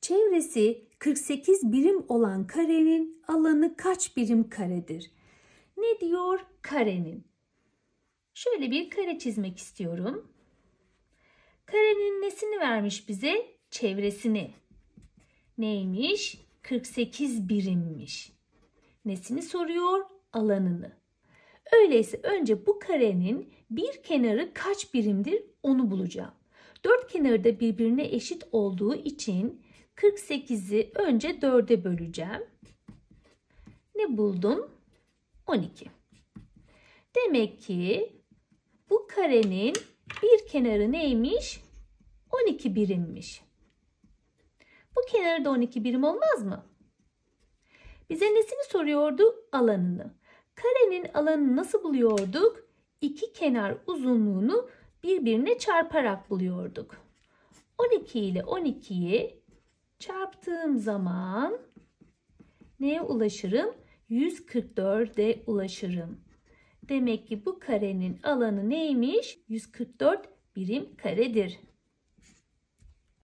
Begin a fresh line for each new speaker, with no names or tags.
Çevresi 48 birim olan karenin alanı kaç birim karedir? Ne diyor karenin? Şöyle bir kare çizmek istiyorum. Karenin nesini vermiş bize? Çevresini. Neymiş? 48 birimmiş. Nesini soruyor? Alanını. Öyleyse önce bu karenin bir kenarı kaç birimdir onu bulacağım. Dört kenarı da birbirine eşit olduğu için 48'i önce 4'e böleceğim. Ne buldum? 12. Demek ki bu karenin bir kenarı neymiş? 12 birimmiş. Bu kenarı da 12 birim olmaz mı? Bize nesini soruyordu? Alanını. Karenin alanını nasıl buluyorduk? İki kenar uzunluğunu birbirine çarparak buluyorduk. 12 ile 12'yi Çarptığım zaman neye ulaşırım? 144'e ulaşırım. Demek ki bu karenin alanı neymiş? 144 birim karedir.